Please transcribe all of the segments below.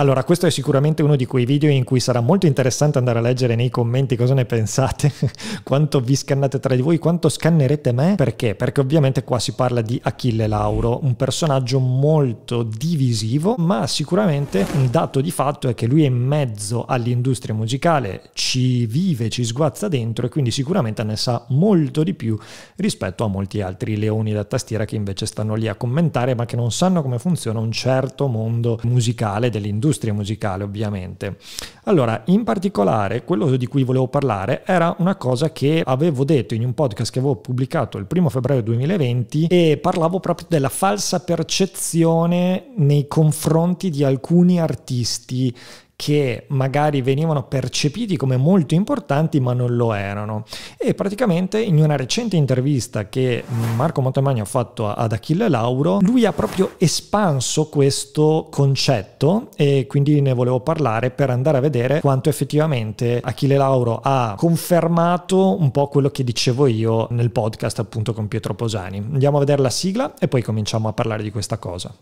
Allora, questo è sicuramente uno di quei video in cui sarà molto interessante andare a leggere nei commenti cosa ne pensate, quanto vi scannate tra di voi, quanto scannerete me, perché? Perché ovviamente qua si parla di Achille Lauro, un personaggio molto divisivo, ma sicuramente un dato di fatto è che lui è in mezzo all'industria musicale, ci vive, ci sguazza dentro e quindi sicuramente ne sa molto di più rispetto a molti altri leoni da tastiera che invece stanno lì a commentare ma che non sanno come funziona un certo mondo musicale dell'industria dell'industria musicale ovviamente. Allora, in particolare quello di cui volevo parlare era una cosa che avevo detto in un podcast che avevo pubblicato il primo febbraio 2020 e parlavo proprio della falsa percezione nei confronti di alcuni artisti che magari venivano percepiti come molto importanti ma non lo erano. E praticamente in una recente intervista che mm, Marco Montemagno ha fatto ad Achille Lauro, lui ha proprio espanso questo concetto e quindi ne volevo parlare per andare a vedere quanto effettivamente Achille Lauro ha confermato un po' quello che dicevo io nel podcast appunto con Pietro Posani. Andiamo a vedere la sigla e poi cominciamo a parlare di questa cosa.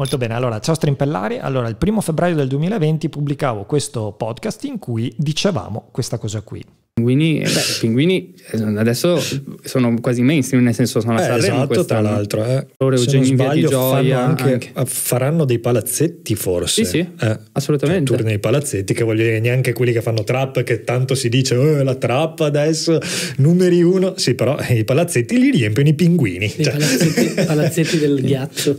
Molto bene, allora ciao Strimpellari. Allora, il primo febbraio del 2020 pubblicavo questo podcast in cui dicevamo questa cosa qui. Pinguini, beh, eh, pinguini eh, adesso sono quasi mainstream, nel senso sono a eh, Sanremo Esatto, tra l'altro. Eh. Loro Se non sbaglio, Gioia, anche, anche. Ah, faranno dei palazzetti forse. Sì, sì, eh, cioè, assolutamente. Cioè, turni nei palazzetti, che voglio dire, neanche quelli che fanno trap, che tanto si dice, oh, la trap adesso, numeri uno. Sì, però eh, i palazzetti li riempiono i pinguini. I cioè. palazzetti, palazzetti del ghiaccio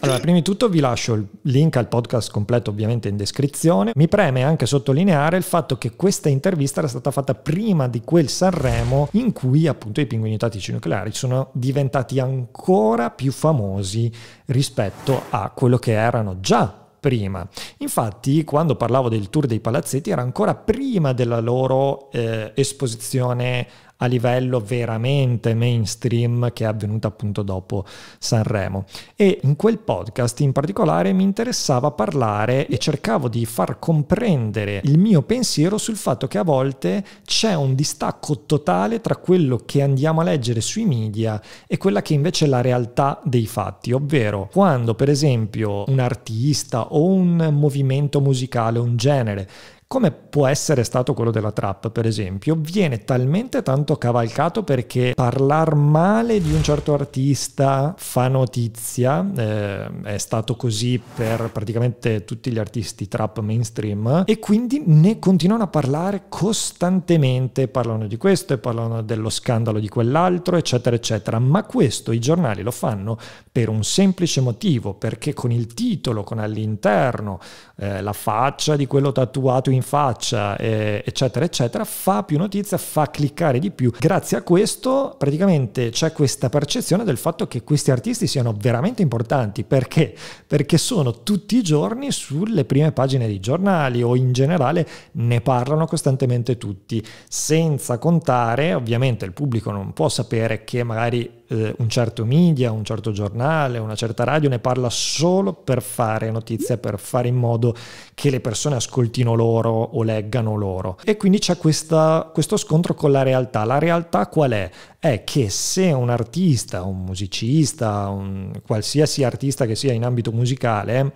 allora, prima di tutto vi lascio il link al podcast completo ovviamente in descrizione. Mi preme anche sottolineare il fatto che questa intervista era stata fatta prima di quel Sanremo in cui appunto i pinguini tattici nucleari sono diventati ancora più famosi rispetto a quello che erano già prima. Infatti, quando parlavo del tour dei palazzetti, era ancora prima della loro eh, esposizione a livello veramente mainstream che è avvenuta appunto dopo Sanremo. E in quel podcast in particolare mi interessava parlare e cercavo di far comprendere il mio pensiero sul fatto che a volte c'è un distacco totale tra quello che andiamo a leggere sui media e quella che invece è la realtà dei fatti, ovvero quando per esempio un artista o un movimento musicale, un genere come può essere stato quello della trap, per esempio, viene talmente tanto cavalcato perché parlare male di un certo artista fa notizia, eh, è stato così per praticamente tutti gli artisti trap mainstream e quindi ne continuano a parlare costantemente, parlano di questo e parlano dello scandalo di quell'altro, eccetera, eccetera, ma questo i giornali lo fanno per un semplice motivo, perché con il titolo, con all'interno eh, la faccia di quello tatuato in faccia, eh, eccetera, eccetera, fa più notizia, fa cliccare di più. Grazie a questo praticamente c'è questa percezione del fatto che questi artisti siano veramente importanti. Perché? Perché sono tutti i giorni sulle prime pagine dei giornali o in generale ne parlano costantemente tutti, senza contare ovviamente il pubblico non può sapere che magari eh, un certo media, un certo giornale, una certa radio ne parla solo per fare notizia, per fare in modo che le persone ascoltino loro o leggano loro. E quindi c'è questa, questo scontro con la realtà. La realtà qual è? È che se un artista, un musicista, un qualsiasi artista che sia in ambito musicale,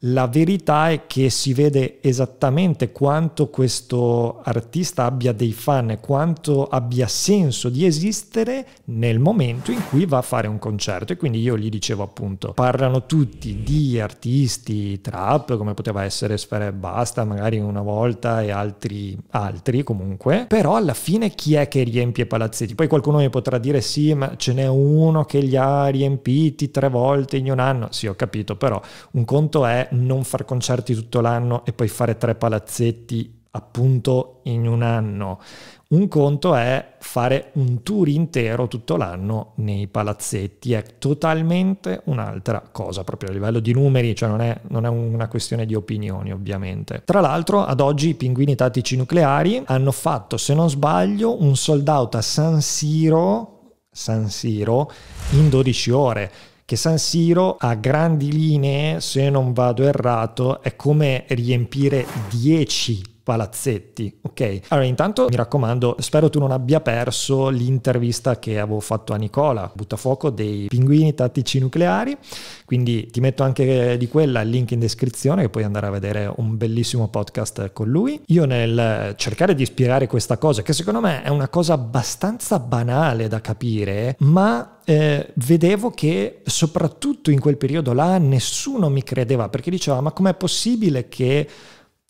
la verità è che si vede esattamente quanto questo artista abbia dei fan quanto abbia senso di esistere nel momento in cui va a fare un concerto. E quindi io gli dicevo appunto, parlano tutti di artisti trap, come poteva essere Sfera e Basta, magari una volta e altri, altri comunque, però alla fine chi è che riempie i palazzetti? Poi qualcuno mi potrà dire sì, ma ce n'è uno che li ha riempiti tre volte in un anno. Sì, ho capito, però un conto è non far concerti tutto l'anno e poi fare tre palazzetti appunto in un anno. Un conto è fare un tour intero tutto l'anno nei palazzetti, è totalmente un'altra cosa, proprio a livello di numeri, cioè non è, non è una questione di opinioni ovviamente. Tra l'altro ad oggi i pinguini tattici nucleari hanno fatto, se non sbaglio, un sold out a San Siro, San Siro in 12 ore che San Siro a grandi linee, se non vado errato, è come riempire 10 palazzetti, ok? Allora intanto mi raccomando, spero tu non abbia perso l'intervista che avevo fatto a Nicola, buttafuoco dei pinguini tattici nucleari, quindi ti metto anche di quella il link in descrizione che puoi andare a vedere un bellissimo podcast con lui. Io nel cercare di ispirare questa cosa, che secondo me è una cosa abbastanza banale da capire, ma eh, vedevo che soprattutto in quel periodo là nessuno mi credeva perché diceva ma com'è possibile che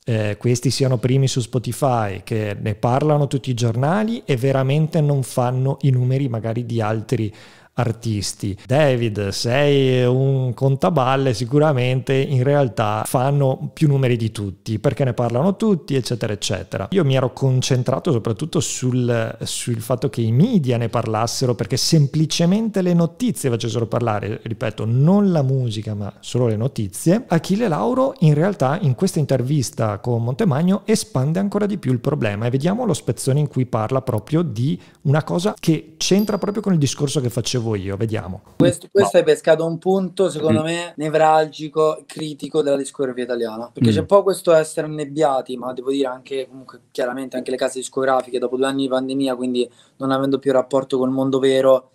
eh, questi siano primi su Spotify, che ne parlano tutti i giornali e veramente non fanno i numeri magari di altri artisti. David, sei un contaballe, sicuramente in realtà fanno più numeri di tutti, perché ne parlano tutti, eccetera, eccetera. Io mi ero concentrato soprattutto sul, sul fatto che i media ne parlassero, perché semplicemente le notizie facessero parlare, ripeto, non la musica, ma solo le notizie. Achille Lauro in realtà in questa intervista con Montemagno espande ancora di più il problema e vediamo lo spezzone in cui parla proprio di una cosa che c'entra proprio con il discorso che facevo voi io, vediamo. Questo, questo no. hai pescato un punto, secondo mm. me, nevralgico, critico della discografia italiana, perché mm. c'è un po' questo essere annebbiati, ma devo dire anche, comunque, chiaramente anche le case discografiche, dopo due anni di pandemia, quindi non avendo più rapporto col mondo vero,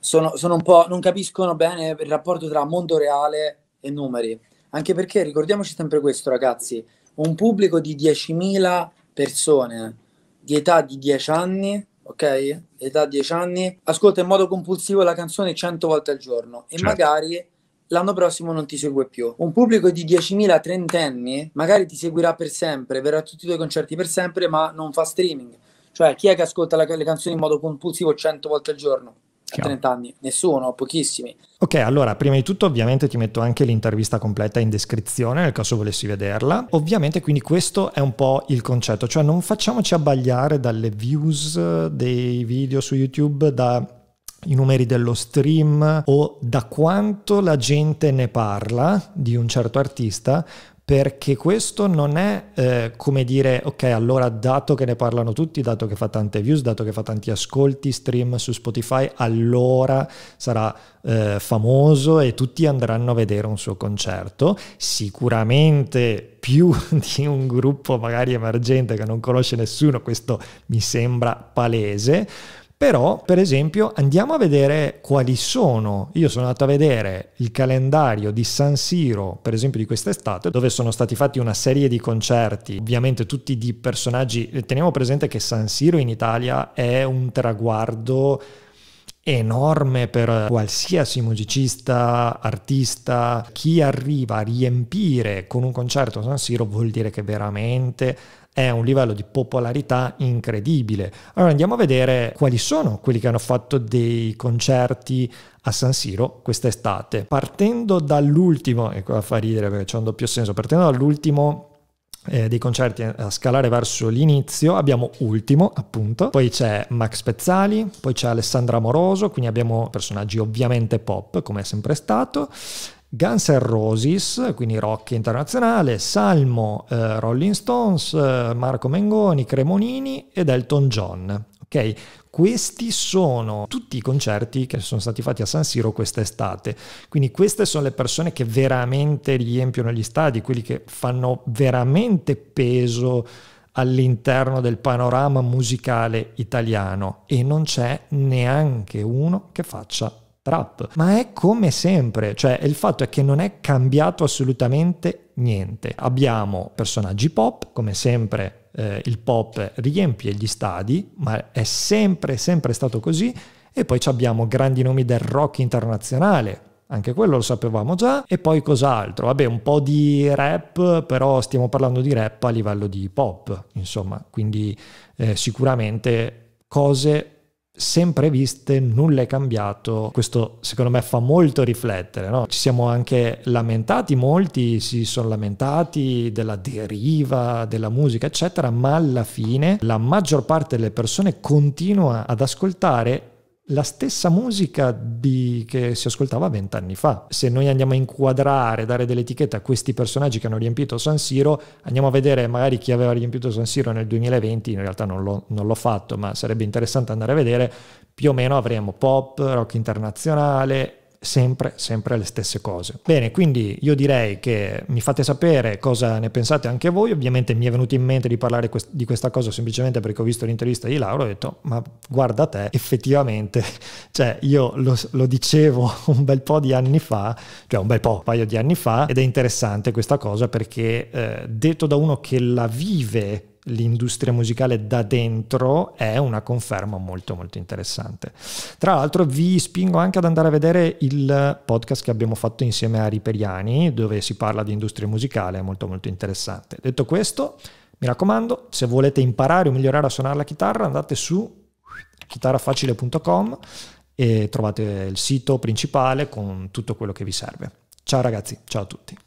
sono, sono un po', non capiscono bene il rapporto tra mondo reale e numeri. Anche perché ricordiamoci sempre questo, ragazzi, un pubblico di 10.000 persone di età di 10 anni ok? Età 10 anni, ascolta in modo compulsivo la canzone 100 volte al giorno e certo. magari l'anno prossimo non ti segue più. Un pubblico di 10.000 trentenni magari ti seguirà per sempre, verrà a tutti i tuoi concerti per sempre, ma non fa streaming. Cioè, chi è che ascolta la, le canzoni in modo compulsivo 100 volte al giorno? Chiaro. 30 anni, nessuno, pochissimi. Ok, allora prima di tutto ovviamente ti metto anche l'intervista completa in descrizione nel caso volessi vederla. Ovviamente quindi questo è un po' il concetto, cioè non facciamoci abbagliare dalle views dei video su YouTube, dai numeri dello stream o da quanto la gente ne parla di un certo artista, perché questo non è eh, come dire ok allora dato che ne parlano tutti, dato che fa tante views, dato che fa tanti ascolti, stream su Spotify, allora sarà eh, famoso e tutti andranno a vedere un suo concerto, sicuramente più di un gruppo magari emergente che non conosce nessuno, questo mi sembra palese però, per esempio, andiamo a vedere quali sono. Io sono andato a vedere il calendario di San Siro, per esempio, di quest'estate, dove sono stati fatti una serie di concerti, ovviamente tutti di personaggi. Teniamo presente che San Siro in Italia è un traguardo enorme per qualsiasi musicista, artista, chi arriva a riempire con un concerto San Siro vuol dire che veramente è un livello di popolarità incredibile. Allora andiamo a vedere quali sono quelli che hanno fatto dei concerti a San Siro quest'estate. Partendo dall'ultimo, e qua fa ridere perché c'è un doppio senso, partendo dall'ultimo eh, dei concerti a scalare verso l'inizio abbiamo Ultimo, appunto, poi c'è Max Pezzali, poi c'è Alessandra Moroso, quindi abbiamo personaggi ovviamente pop, come è sempre stato. Guns N' Roses, quindi rock internazionale, Salmo, eh, Rolling Stones, eh, Marco Mengoni, Cremonini ed Elton John. Ok? Questi sono tutti i concerti che sono stati fatti a San Siro quest'estate, quindi queste sono le persone che veramente riempiono gli stadi, quelli che fanno veramente peso all'interno del panorama musicale italiano e non c'è neanche uno che faccia trap. Ma è come sempre, cioè il fatto è che non è cambiato assolutamente niente. Abbiamo personaggi pop, come sempre eh, il pop riempie gli stadi, ma è sempre, sempre stato così. E poi abbiamo grandi nomi del rock internazionale, anche quello lo sapevamo già. E poi cos'altro? Vabbè, un po' di rap, però stiamo parlando di rap a livello di pop, insomma, quindi eh, sicuramente cose sempre viste, nulla è cambiato. Questo secondo me fa molto riflettere. No? Ci siamo anche lamentati, molti si sono lamentati della deriva della musica, eccetera, ma alla fine la maggior parte delle persone continua ad ascoltare la stessa musica di, che si ascoltava vent'anni fa. Se noi andiamo a inquadrare, dare delle etichette a questi personaggi che hanno riempito San Siro, andiamo a vedere magari chi aveva riempito San Siro nel 2020, in realtà non l'ho, non l'ho fatto, ma sarebbe interessante andare a vedere, più o meno avremo pop, rock internazionale, sempre, sempre le stesse cose. Bene, quindi io direi che mi fate sapere cosa ne pensate anche voi. Ovviamente mi è venuto in mente di parlare quest- di questa cosa semplicemente perché ho visto l'intervista di Laura e ho detto, ma guarda te, effettivamente, cioè io lo, lo dicevo un bel po' di anni fa, cioè un bel po', un paio di anni fa, ed è interessante questa cosa perché eh, detto da uno che la vive l'industria musicale da dentro è una conferma molto molto interessante. Tra l'altro vi spingo anche ad andare a vedere il podcast che abbiamo fatto insieme a Riperiani dove si parla di industria musicale, è molto molto interessante. Detto questo, mi raccomando, se volete imparare o migliorare a suonare la chitarra andate su chitarrafacile.com e trovate il sito principale con tutto quello che vi serve. Ciao ragazzi, ciao a tutti.